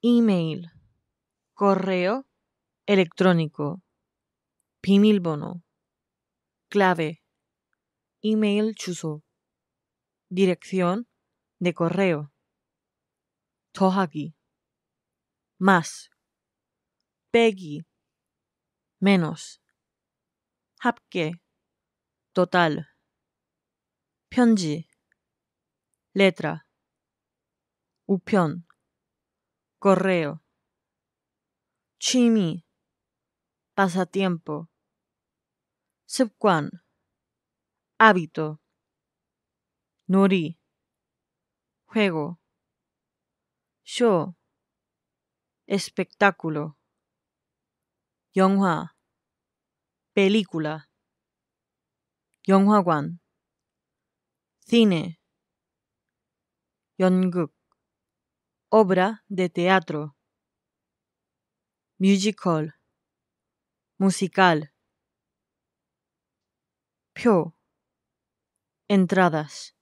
email, correo electrónico, pimilbono, clave, email chuso, dirección de correo, tohagi, más, pegi, menos, hapke, total, 편지, letra, 우편, correo, chimi, pasatiempo, Subquan hábito, nori, juego, show, espectáculo, yonghua, película, Wan cine, Yonguk obra de teatro, musical, musical, pio, entradas.